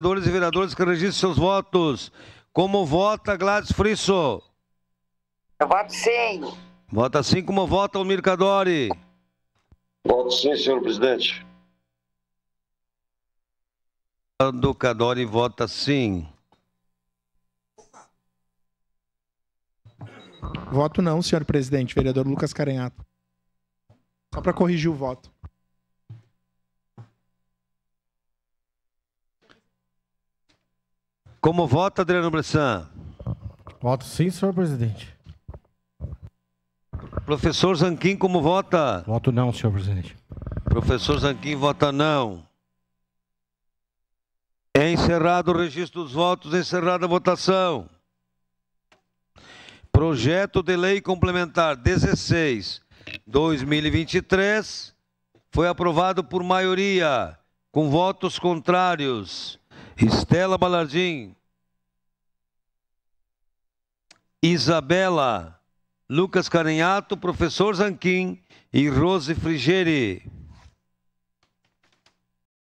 Vereadores, e vereadores que registrem seus votos. Como vota Gladys Frisso? Eu voto sim. Vota sim, como vota Almir Cadori? Voto sim, senhor presidente. Do Cadori vota sim. Voto não, senhor presidente. Vereador Lucas Caranhato. Só para corrigir o voto. Como vota, Adriano Bressan? Voto sim, senhor presidente. Professor Zanquim, como vota? Voto não, senhor presidente. Professor Zanquim vota não. É encerrado o registro dos votos, encerrada a votação. Projeto de Lei Complementar 16, 2023, foi aprovado por maioria, com votos contrários. Estela Balardim, Isabela, Lucas Carinhato, professor Zanquim e Rose Frigeri.